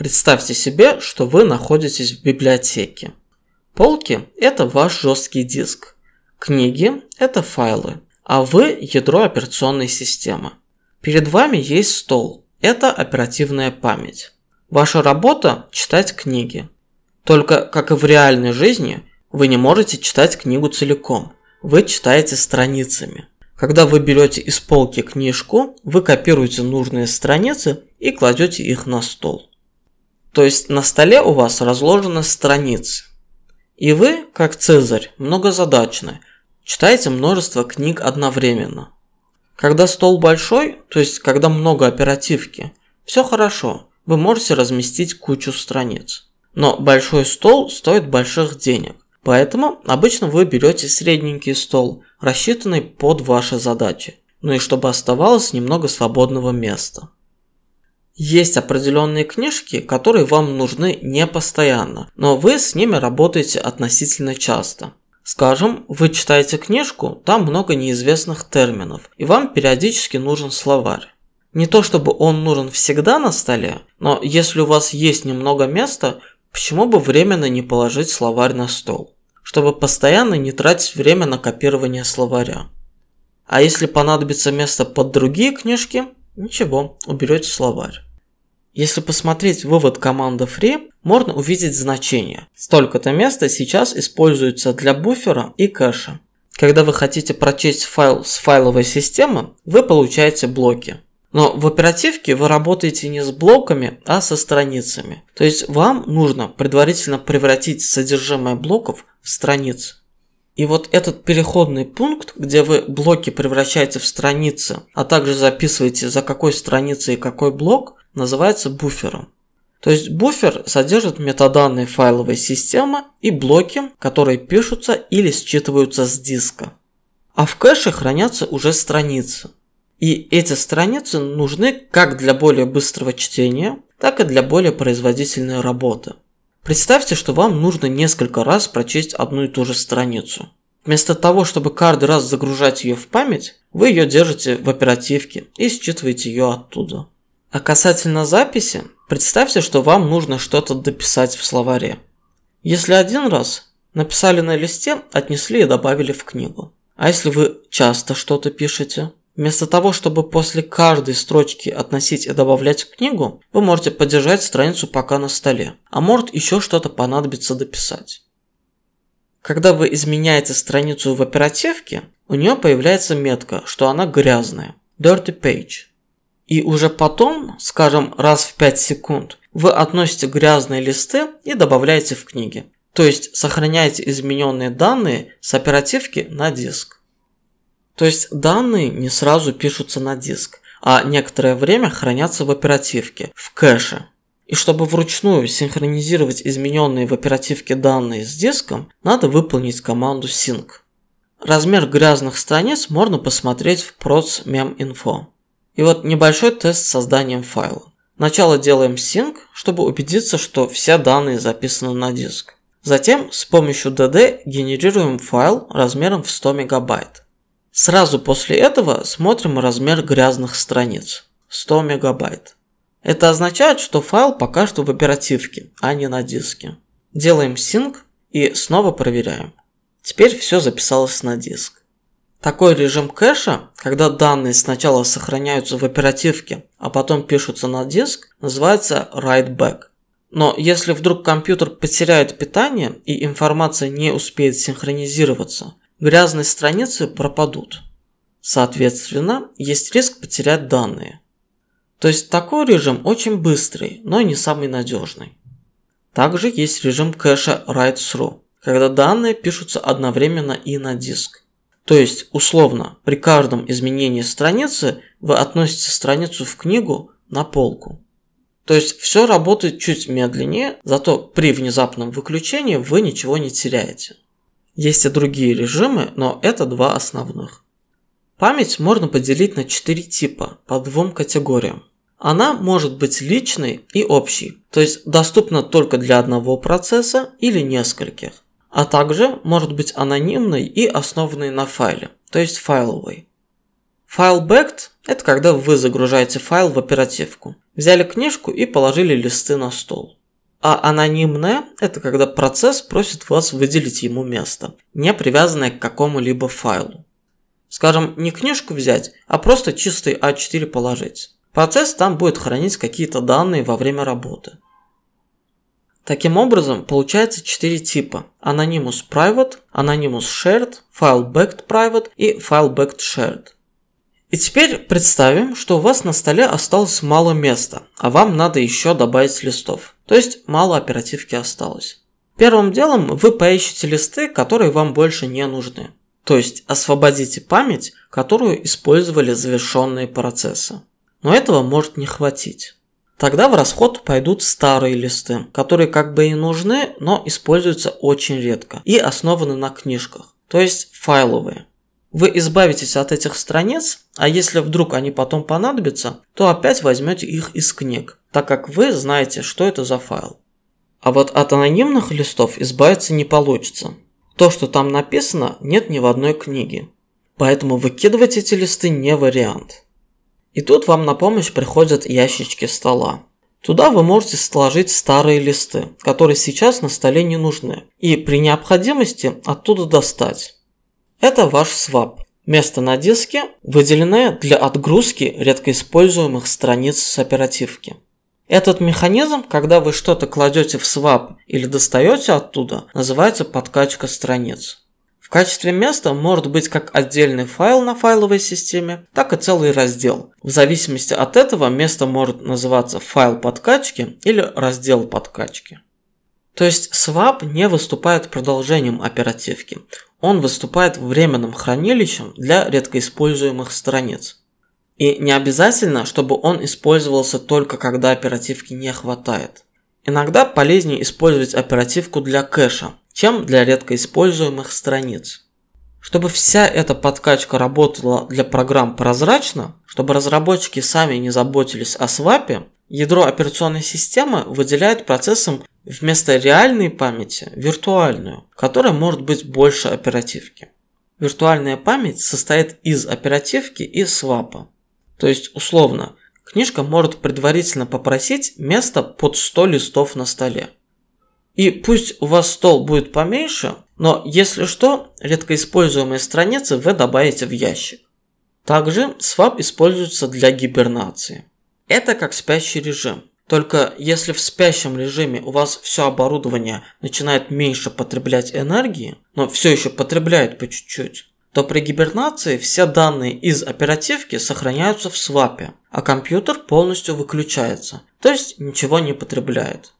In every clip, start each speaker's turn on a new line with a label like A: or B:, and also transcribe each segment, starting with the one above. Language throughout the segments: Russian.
A: Представьте себе, что вы находитесь в библиотеке. Полки – это ваш жесткий диск. Книги – это файлы, а вы – ядро операционной системы. Перед вами есть стол – это оперативная память. Ваша работа – читать книги. Только, как и в реальной жизни, вы не можете читать книгу целиком. Вы читаете страницами. Когда вы берете из полки книжку, вы копируете нужные страницы и кладете их на стол. То есть на столе у вас разложены страницы. И вы, как Цезарь, многозадачны, читаете множество книг одновременно. Когда стол большой, то есть когда много оперативки, все хорошо, вы можете разместить кучу страниц. Но большой стол стоит больших денег, поэтому обычно вы берете средненький стол, рассчитанный под ваши задачи, ну и чтобы оставалось немного свободного места. Есть определенные книжки, которые вам нужны не постоянно, но вы с ними работаете относительно часто. Скажем, вы читаете книжку, там много неизвестных терминов, и вам периодически нужен словарь. Не то чтобы он нужен всегда на столе, но если у вас есть немного места, почему бы временно не положить словарь на стол, чтобы постоянно не тратить время на копирование словаря. А если понадобится место под другие книжки, Ничего, уберете словарь. Если посмотреть вывод команды free, можно увидеть значение. Столько-то места сейчас используется для буфера и кэша. Когда вы хотите прочесть файл с файловой системы, вы получаете блоки. Но в оперативке вы работаете не с блоками, а со страницами. То есть вам нужно предварительно превратить содержимое блоков в страницы. И вот этот переходный пункт, где вы блоки превращаете в страницы, а также записываете за какой страницей и какой блок, называется буфером. То есть буфер содержит метаданные файловой системы и блоки, которые пишутся или считываются с диска. А в кэше хранятся уже страницы. И эти страницы нужны как для более быстрого чтения, так и для более производительной работы. Представьте, что вам нужно несколько раз прочесть одну и ту же страницу. Вместо того, чтобы каждый раз загружать ее в память, вы ее держите в оперативке и считываете ее оттуда. А касательно записи, представьте, что вам нужно что-то дописать в словаре. Если один раз написали на листе, отнесли и добавили в книгу. А если вы часто что-то пишете? Вместо того, чтобы после каждой строчки относить и добавлять в книгу, вы можете подержать страницу пока на столе, а может еще что-то понадобится дописать. Когда вы изменяете страницу в оперативке, у нее появляется метка, что она грязная. Dirty Page. И уже потом, скажем раз в 5 секунд, вы относите грязные листы и добавляете в книги. То есть сохраняете измененные данные с оперативки на диск. То есть данные не сразу пишутся на диск, а некоторое время хранятся в оперативке, в кэше. И чтобы вручную синхронизировать измененные в оперативке данные с диском, надо выполнить команду sync. Размер грязных страниц можно посмотреть в proc meminfo. И вот небольшой тест с созданием файла. Сначала делаем sync, чтобы убедиться, что все данные записаны на диск. Затем с помощью DD генерируем файл размером в 100 мегабайт. Сразу после этого смотрим размер грязных страниц 100 мегабайт. Это означает, что файл пока что в оперативке, а не на диске. Делаем sync и снова проверяем. Теперь все записалось на диск. Такой режим кэша, когда данные сначала сохраняются в оперативке, а потом пишутся на диск, называется write back. Но если вдруг компьютер потеряет питание и информация не успеет синхронизироваться, грязные страницы пропадут. Соответственно, есть риск потерять данные. То есть такой режим очень быстрый, но не самый надежный. Также есть режим кэша write-through, когда данные пишутся одновременно и на диск. То есть, условно, при каждом изменении страницы вы относите страницу в книгу на полку. То есть все работает чуть медленнее, зато при внезапном выключении вы ничего не теряете. Есть и другие режимы, но это два основных. Память можно поделить на четыре типа по двум категориям. Она может быть личной и общей, то есть доступна только для одного процесса или нескольких, а также может быть анонимной и основанной на файле, то есть файловой. Файл backed – это когда вы загружаете файл в оперативку, взяли книжку и положили листы на стол. А анонимная – это когда процесс просит вас выделить ему место, не привязанное к какому-либо файлу. Скажем, не книжку взять, а просто чистый А4 положить. Процесс там будет хранить какие-то данные во время работы. Таким образом, получается 4 типа – Anonymous Private, Anonymous Shared, File Backed Private и File Backed Shared. И теперь представим, что у вас на столе осталось мало места, а вам надо еще добавить листов, то есть мало оперативки осталось. Первым делом вы поищите листы, которые вам больше не нужны, то есть освободите память, которую использовали завершенные процессы но этого может не хватить. Тогда в расход пойдут старые листы, которые как бы и нужны, но используются очень редко и основаны на книжках, то есть файловые. Вы избавитесь от этих страниц, а если вдруг они потом понадобятся, то опять возьмете их из книг, так как вы знаете, что это за файл. А вот от анонимных листов избавиться не получится. То, что там написано, нет ни в одной книге. Поэтому выкидывать эти листы не вариант. И тут вам на помощь приходят ящички стола. Туда вы можете сложить старые листы, которые сейчас на столе не нужны, и при необходимости оттуда достать. Это ваш свап. Место на диске, выделенное для отгрузки редкоиспользуемых страниц с оперативки. Этот механизм, когда вы что-то кладете в свап или достаете оттуда, называется подкачка страниц. В качестве места может быть как отдельный файл на файловой системе, так и целый раздел. В зависимости от этого место может называться файл подкачки или раздел подкачки. То есть swap не выступает продолжением оперативки. Он выступает временным хранилищем для редкоиспользуемых страниц. И не обязательно, чтобы он использовался только когда оперативки не хватает. Иногда полезнее использовать оперативку для кэша, чем для редко используемых страниц. Чтобы вся эта подкачка работала для программ прозрачно, чтобы разработчики сами не заботились о свапе, ядро операционной системы выделяет процессом вместо реальной памяти виртуальную, которая может быть больше оперативки. Виртуальная память состоит из оперативки и свапа. То есть, условно, книжка может предварительно попросить место под 100 листов на столе. И пусть у вас стол будет поменьше, но если что, редко используемые страницы вы добавите в ящик. Также swap используется для гибернации. Это как спящий режим. Только если в спящем режиме у вас все оборудование начинает меньше потреблять энергии, но все еще потребляет по чуть-чуть, то при гибернации все данные из оперативки сохраняются в свапе, а компьютер полностью выключается, то есть ничего не потребляет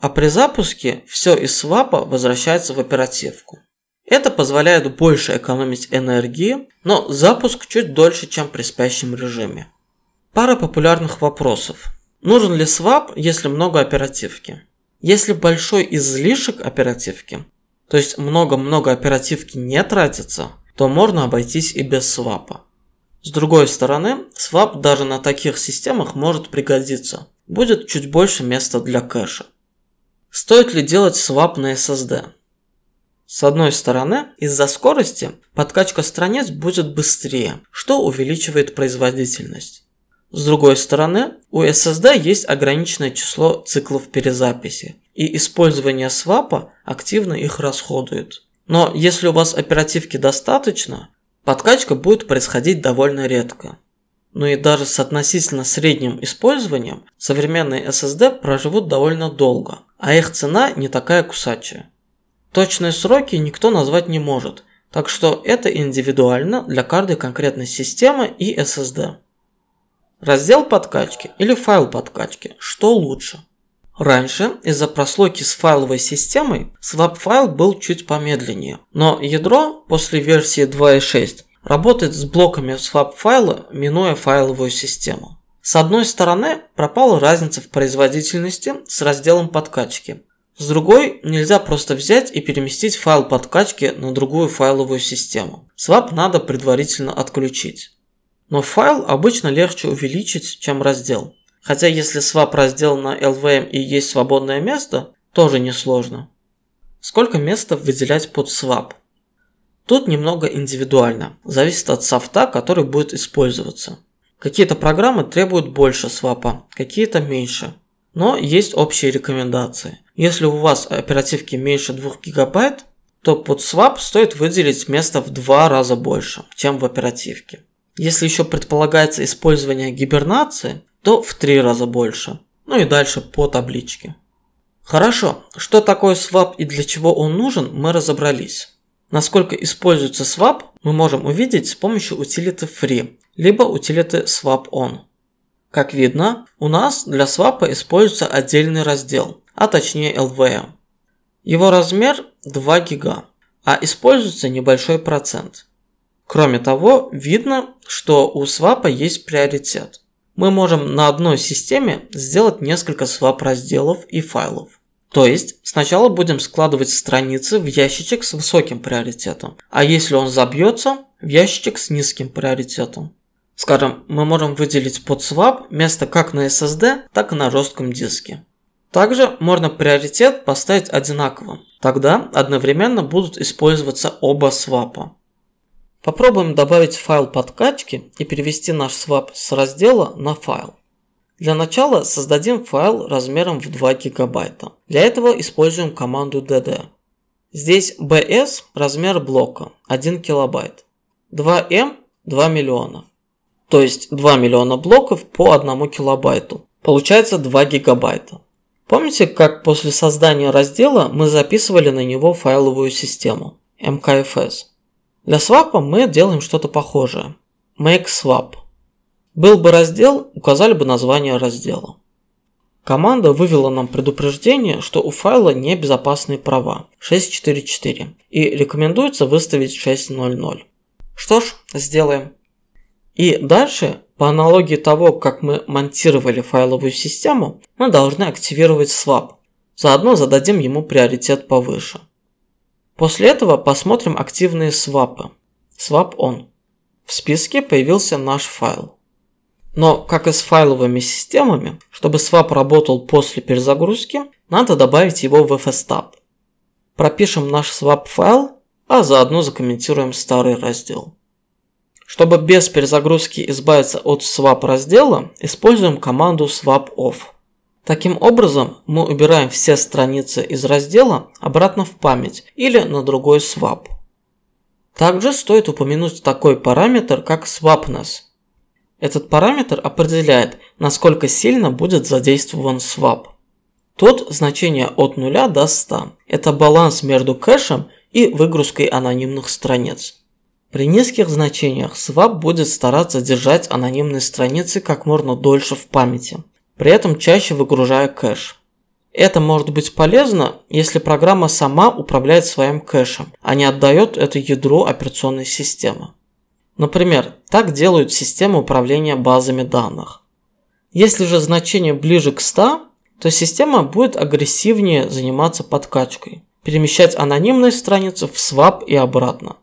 A: а при запуске все из свапа возвращается в оперативку. Это позволяет больше экономить энергии, но запуск чуть дольше, чем при спящем режиме. Пара популярных вопросов. Нужен ли свап, если много оперативки? Если большой излишек оперативки, то есть много-много оперативки не тратится, то можно обойтись и без свапа. С другой стороны, свап даже на таких системах может пригодиться. Будет чуть больше места для кэша. Стоит ли делать свап на SSD? С одной стороны, из-за скорости подкачка страниц будет быстрее, что увеличивает производительность. С другой стороны, у SSD есть ограниченное число циклов перезаписи, и использование свапа активно их расходует. Но если у вас оперативки достаточно, подкачка будет происходить довольно редко но ну и даже с относительно средним использованием современные SSD проживут довольно долго, а их цена не такая кусачая. Точные сроки никто назвать не может, так что это индивидуально для каждой конкретной системы и SSD. Раздел подкачки или файл подкачки, что лучше? Раньше из-за прослойки с файловой системой swap файл был чуть помедленнее, но ядро после версии 2.6 Работает с блоками swap файла, минуя файловую систему. С одной стороны, пропала разница в производительности с разделом подкачки. С другой, нельзя просто взять и переместить файл подкачки на другую файловую систему. Swap надо предварительно отключить. Но файл обычно легче увеличить, чем раздел. Хотя если swap раздел на LVM и есть свободное место, тоже несложно. Сколько места выделять под swap? Тут немного индивидуально, зависит от софта, который будет использоваться. Какие-то программы требуют больше свапа, какие-то меньше. Но есть общие рекомендации. Если у вас оперативки меньше 2 гигабайт, то под свап стоит выделить место в два раза больше, чем в оперативке. Если еще предполагается использование гибернации, то в три раза больше. Ну и дальше по табличке. Хорошо, что такое свап и для чего он нужен, мы разобрались. Насколько используется swap, мы можем увидеть с помощью утилиты free, либо утилиты swap-on. Как видно, у нас для swap используется отдельный раздел, а точнее LVM. Его размер 2 гига, а используется небольшой процент. Кроме того, видно, что у свапа есть приоритет. Мы можем на одной системе сделать несколько свап разделов и файлов. То есть сначала будем складывать страницы в ящичек с высоким приоритетом, а если он забьется, в ящичек с низким приоритетом. Скажем, мы можем выделить под swap место как на SSD, так и на жестком диске. Также можно приоритет поставить одинаковым, тогда одновременно будут использоваться оба свапа. Попробуем добавить файл подкачки и перевести наш свап с раздела на файл. Для начала создадим файл размером в 2 гигабайта. Для этого используем команду dd. Здесь bs – размер блока 1 килобайт, 2m – 2 миллиона. То есть 2 миллиона блоков по 1 килобайту. Получается 2 гигабайта. Помните, как после создания раздела мы записывали на него файловую систему – mkfs? Для свапа мы делаем что-то похожее – make swap – был бы раздел, указали бы название раздела. Команда вывела нам предупреждение, что у файла небезопасные права 6.4.4 и рекомендуется выставить 6.0.0. Что ж, сделаем. И дальше, по аналогии того, как мы монтировали файловую систему, мы должны активировать swap. Заодно зададим ему приоритет повыше. После этого посмотрим активные свапы. Swap on. В списке появился наш файл. Но, как и с файловыми системами, чтобы swap работал после перезагрузки, надо добавить его в fstab. Пропишем наш swap файл, а заодно закомментируем старый раздел. Чтобы без перезагрузки избавиться от swap раздела, используем команду swap off. Таким образом, мы убираем все страницы из раздела обратно в память или на другой swap. Также стоит упомянуть такой параметр, как swapness – этот параметр определяет, насколько сильно будет задействован swap. Тут значение от 0 до 100. Это баланс между кэшем и выгрузкой анонимных страниц. При низких значениях swap будет стараться держать анонимные страницы как можно дольше в памяти, при этом чаще выгружая кэш. Это может быть полезно, если программа сама управляет своим кэшем, а не отдает это ядру операционной системы. Например, так делают системы управления базами данных. Если же значение ближе к 100, то система будет агрессивнее заниматься подкачкой, перемещать анонимные страницы в SWAP и обратно.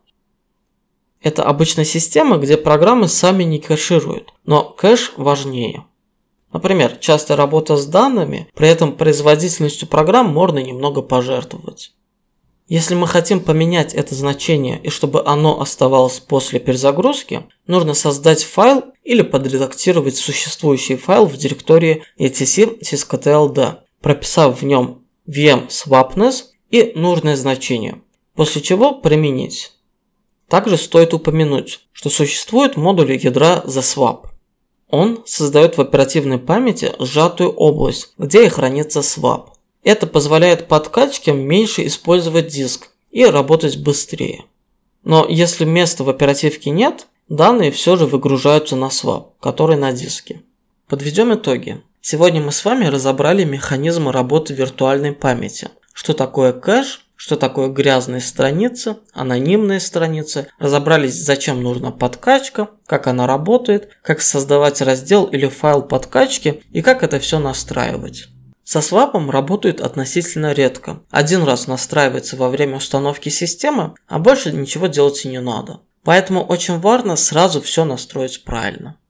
A: Это обычная система, где программы сами не кэшируют, но кэш важнее. Например, частая работа с данными, при этом производительностью программ можно немного пожертвовать. Если мы хотим поменять это значение и чтобы оно оставалось после перезагрузки, нужно создать файл или подредактировать существующий файл в директории etc.sysctld, прописав в нем vm swapness и нужное значение, после чего применить. Также стоит упомянуть, что существует модуль ядра zaswap. Он создает в оперативной памяти сжатую область, где и хранится swap. Это позволяет подкачке меньше использовать диск и работать быстрее. Но если места в оперативке нет, данные все же выгружаются на свап, который на диске. Подведем итоги. Сегодня мы с вами разобрали механизмы работы виртуальной памяти, что такое кэш, что такое грязные страницы, анонимные страницы, разобрались, зачем нужна подкачка, как она работает, как создавать раздел или файл подкачки и как это все настраивать. Со свапом работают относительно редко. Один раз настраивается во время установки системы, а больше ничего делать и не надо. Поэтому очень важно сразу все настроить правильно.